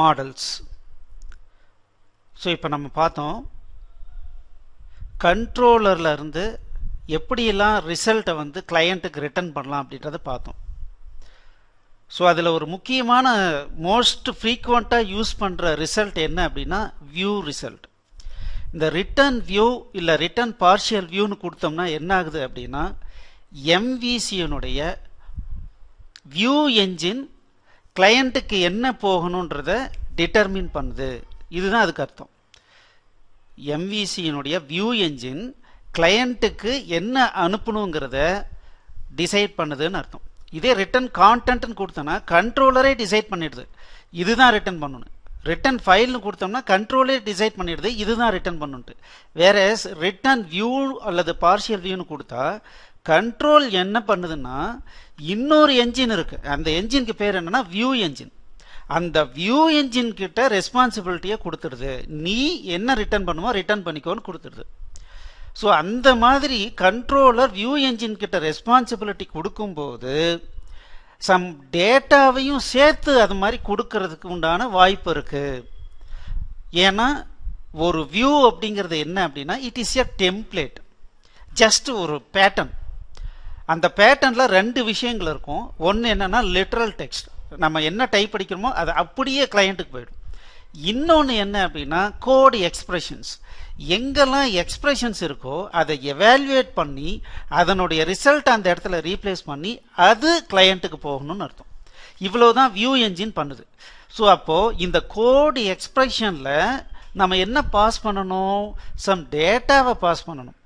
models so இப்போ நம்ம பார்த்தோம் கண்ட்ரோலரில் இருந்து எப்படியெல்லாம் ரிசல்ட்டை வந்து கிளையண்ட்டுக்கு ரிட்டர்ன் பண்ணலாம் அப்படின்றத பார்த்தோம் ஸோ அதில் ஒரு முக்கியமான மோஸ்ட் ஃப்ரீக்வெண்ட்டாக யூஸ் பண்ணுற ரிசல்ட் என்ன அப்படின்னா வியூ ரிசல்ட் இந்த ரிட்டர்ன் வியூ இல்லை ரிட்டர்ன் பார்ஷியல் வியூன்னு கொடுத்தோம்னா என்ன ஆகுது அப்படின்னா எம்விசியனுடைய வியூ என்ஜின் கிளையண்ட்டுக்கு என்ன போகணுன்றத டிட்டர்மின் பண்ணுது இதுதான் அதுக்கு அர்த்தம் எம்விசியினுடைய வியூ என்ஜின் கிளையண்ட்டுக்கு என்ன அனுப்பணுங்கிறத டிசைட் பண்ணுதுன்னு அர்த்தம் இதே ரிட்டன் கான்டென்ட்னு கொடுத்தோன்னா கண்ட்ரோலரே டிசைட் பண்ணிடுது இதுதான் ரிட்டன் பண்ணணும் ரிட்டன் ஃபைல்னு கொடுத்தோம்னா கண்ட்ரோலே டிசைட் பண்ணிடுது இதுதான் ரிட்டன் பண்ணுன்ட்டு வேற ரிட்டன் வியூ அல்லது பார்ஷியல் வியூன்னு கொடுத்தா கண்ட்ரோல் என்ன பண்ணுதுன்னா இன்னொரு என்ஜின் இருக்கு அந்த என்ஜினுக்கு பேர் என்னன்னா வியூ என்ஜின் அந்த வியூ என்ஜின் கிட்ட ரெஸ்பான்சிபிலிட்டியை கொடுத்துடுது நீ என்ன ரிட்டர்ன் பண்ணுவோ ரிட்டர்ன் பண்ணிக்கோன்னு கொடுத்துடுது ஸோ அந்த மாதிரி கண்ட்ரோலர் வியூ என்ஜின் கிட்ட ரெஸ்பான்சிபிலிட்டி கொடுக்கும்போது சம் டேட்டாவையும் சேர்த்து அது மாதிரி கொடுக்கறதுக்கு உண்டான வாய்ப்பு இருக்கு ஏன்னா ஒரு வியூ அப்படிங்கிறது என்ன அப்படின்னா it is a template just ஒரு பேட்டர்ன் அந்த பேட்டர்னில் ரெண்டு விஷயங்கள் இருக்கும் ஒன்று என்னென்னா லிட்ரல் டெக்ஸ்ட் நம்ம என்ன டைப் அடிக்கிறோமோ அது அப்படியே கிளையண்ட்டுக்கு போயிடும் இன்னொன்று என்ன அப்படின்னா கோடு எக்ஸ்ப்ரெஷன்ஸ் எங்கெல்லாம் எக்ஸ்ப்ரெஷன்ஸ் இருக்கோ அதை எவால்யூவேட் பண்ணி அதனுடைய ரிசல்ட் அந்த இடத்துல ரீப்ளேஸ் பண்ணி அது கிளையண்ட்டுக்கு போகணும்னு அர்த்தம் இவ்வளோ தான் வியூ என்ஜின் பண்ணுது ஸோ அப்போது இந்த கோடு எக்ஸ்ப்ரெஷனில் நம்ம என்ன பாஸ் பண்ணணும் சம் டேட்டாவை பாஸ் பண்ணணும்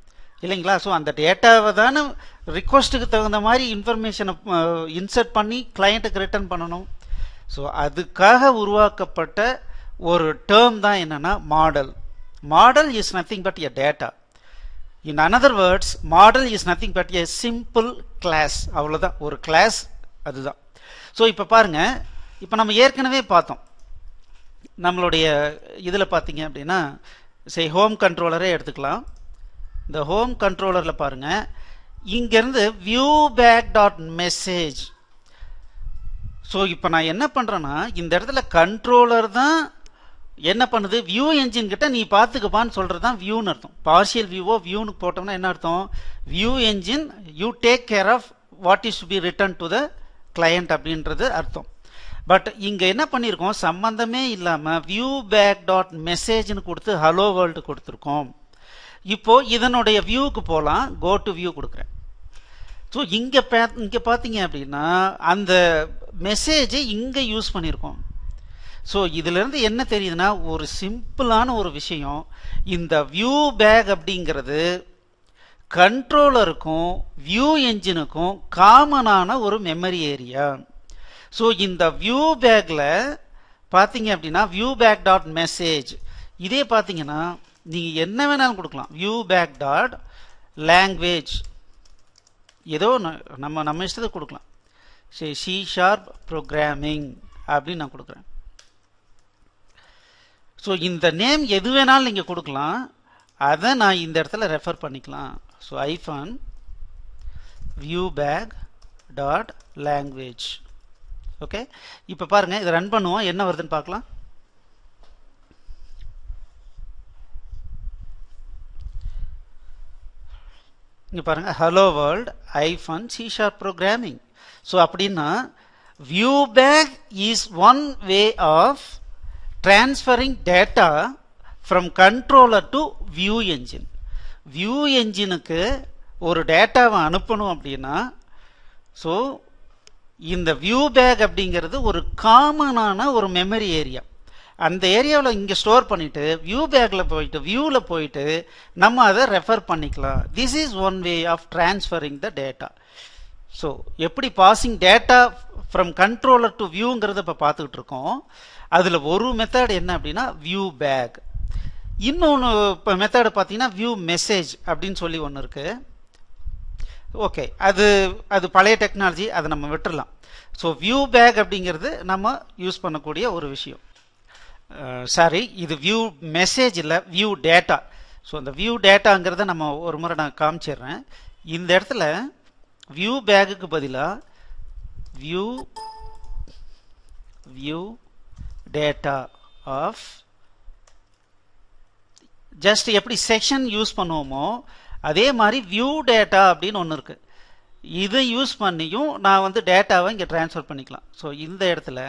இல்லைங்களா ஸோ அந்த டேட்டாவை தானே ரிக்வஸ்ட்டுக்கு தகுந்த மாதிரி இன்ஃபர்மேஷனை இன்சர்ட் பண்ணி கிளையண்ட்டுக்கு ரிட்டர்ன் பண்ணணும் ஸோ அதுக்காக உருவாக்கப்பட்ட ஒரு டேர்ம் தான் என்னென்னா model model is nothing but a data in another words model is nothing but a simple class அவ்வளோதான் ஒரு கிளாஸ் அதுதான் ஸோ இப்போ பாருங்கள் இப்போ நம்ம ஏற்கனவே பார்த்தோம் நம்மளுடைய இதில் பார்த்தீங்க அப்படின்னா சரி ஹோம் கண்ட்ரோலரே எடுத்துக்கலாம் இந்த ஹோம் கண்ட்ரோலரில் பாருங்கள் இங்கேருந்து view bag dot message so இப்போ நான் என்ன பண்ணுறேன்னா இந்த இடத்துல கண்ட்ரோலர் தான் என்ன பண்ணுது வியூ என்ஜின் கிட்ட நீ பார்த்துக்கப்பான்னு சொல்கிறது தான் வியூன்னு அர்த்தம் பார்ஷியல் வியூவோ வியூன்னு போட்டோம்னா என்ன அர்த்தம் view engine you take care of what is be return to the client அப்படின்றது அர்த்தம் பட் இங்கே என்ன பண்ணியிருக்கோம் சம்மந்தமே இல்லாமல் வியூ பேக் டாட் மெசேஜ்னு கொடுத்து ஹலோ வேர்ல்டு கொடுத்துருக்கோம் இப்போ இதனுடைய வியூவுக்கு போகலாம் கோ டு வியூ கொடுக்குறேன் ஸோ இங்கே பே இங்கே பார்த்தீங்க அப்படின்னா அந்த மெசேஜை இங்கே யூஸ் பண்ணியிருக்கோம் ஸோ இதிலேருந்து என்ன தெரியுதுன்னா ஒரு சிம்பிளான ஒரு விஷயம் இந்த வியூ பேக் அப்படிங்கிறது கண்ட்ரோலருக்கும் வியூ என்ஜினுக்கும் காமனான ஒரு மெமரி ஏரியா ஸோ இந்த வியூ பேக்கில் பார்த்தீங்க அப்படின்னா வியூ பேக் டாட் மெசேஜ் இதே பார்த்தீங்கன்னா நீங்கள் என்ன வேணாலும் கொடுக்கலாம் வியூ பேக் டாட் லாங்குவேஜ் ஏதோ நம்ம நம்ம இஷ்டத்தை கொடுக்கலாம் சரி சி ஷார்ப் ப்ரோக்ராமிங் அப்படின்னு நான் கொடுக்குறேன் ஸோ இந்த நேம் எது வேணாலும் நீங்கள் கொடுக்கலாம் அதை நான் இந்த இடத்துல ரெஃபர் பண்ணிக்கலாம் so hyphen view bag dot language okay இப்போ பாருங்கள் இதை ரன் பண்ணுவோம் என்ன வருதுன்னு பார்க்கலாம் இங்கே பாருங்கள் hello world hyphen C sharp programming so அப்படின்னா view bag is one way of transferring data from controller to view engine view என்ஜினுக்கு ஒரு டேட்டாவை அனுப்பணும் அப்படின்னா ஸோ இந்த வியூ பேக் அப்படிங்கிறது ஒரு காமனான ஒரு மெமரி ஏரியா அந்த ஏரியாவில் இங்கே ஸ்டோர் பண்ணிவிட்டு வியூ பேக்கில் போயிட்டு வியூவில் போயிட்டு நம்ம அதை ரெஃபர் பண்ணிக்கலாம் this is one way of transferring the data so எப்படி passing data from controller to வியூங்கிறத இப்போ பார்த்துக்கிட்டு இருக்கோம் அதில் ஒரு மெத்தட் என்ன அப்படின்னா வியூ பேக் இன்னொன்று இப்போ மெத்தடு பார்த்தீங்கன்னா வியூ மெசேஜ் அப்படின்னு சொல்லி ஒன்று இருக்குது ஓகே அது அது பழைய டெக்னாலஜி அதை நம்ம விட்டுடலாம் ஸோ வியூ பேக் அப்படிங்கிறது நம்ம யூஸ் பண்ணக்கூடிய ஒரு விஷயம் சாரி இது வியூ மெசேஜ் இல்லை வியூ டேட்டா ஸோ அந்த வியூ டேட்டாங்கிறத நம்ம ஒரு முறை நான் காமிச்சிடுறேன் இந்த இடத்துல வியூ பேக்குக்கு பதிலாக view view data of just எப்படி செக்ஷன் யூஸ் பண்ணுவோமோ அதே மாதிரி வியூ டேட்டா அப்படின்னு ஒன்று இருக்குது இதை யூஸ் பண்ணியும் நான் வந்து டேட்டாவை இங்கே டிரான்ஸ்ஃபர் பண்ணிக்கலாம் ஸோ இந்த இடத்துல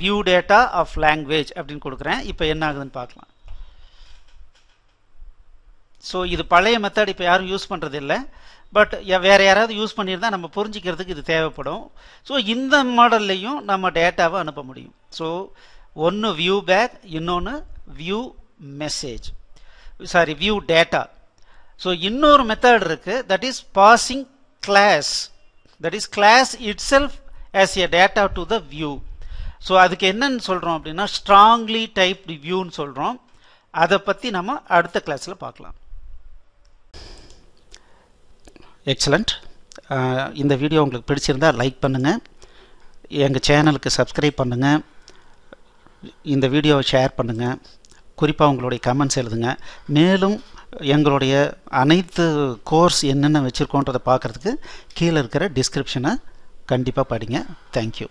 வியூ டேட்டா ஆஃப் லாங்குவேஜ் அப்படின்னு கொடுக்குறேன் இப்போ என்ன ஆகுதுன்னு பார்க்கலாம் ஸோ இது பழைய மெத்தட் இப்போ யாரும் யூஸ் பண்ணுறது இல்லை பட் வேறு யாராவது யூஸ் பண்ணியிருந்தால் நம்ம புரிஞ்சிக்கிறதுக்கு இது தேவைப்படும் ஸோ இந்த மாடல்லையும் நம்ம டேட்டாவை அனுப்ப முடியும் ஸோ ஒன்று வியூ பேக் இன்னொன்று view message sorry view data so இன்னொரு மெத்தட் இருக்குது that is passing class that is class itself as a data to the view so அதுக்கு என்னன்னு சொல்கிறோம் அப்படின்னா ஸ்ட்ராங்லி டைப்டு வியூன்னு சொல்கிறோம் அதை பற்றி நம்ம அடுத்த கிளாஸில் பார்க்கலாம் எக்ஸலண்ட் இந்த வீடியோ உங்களுக்கு பிடிச்சிருந்தால் லைக் பண்ணுங்கள் எங்கள் சேனலுக்கு சப்ஸ்கிரைப் பண்ணுங்கள் இந்த வீடியோவை ஷேர் பண்ணுங்கள் குறிப்பாக உங்களுடைய கமெண்ட்ஸ் எழுதுங்க மேலும் எங்களுடைய அனைத்து கோர்ஸ் என்னென்ன வச்சுருக்கோன்றதை பார்க்குறதுக்கு கீழே இருக்கிற டிஸ்கிரிப்ஷனை கண்டிப்பாக படிங்க தேங்க்யூ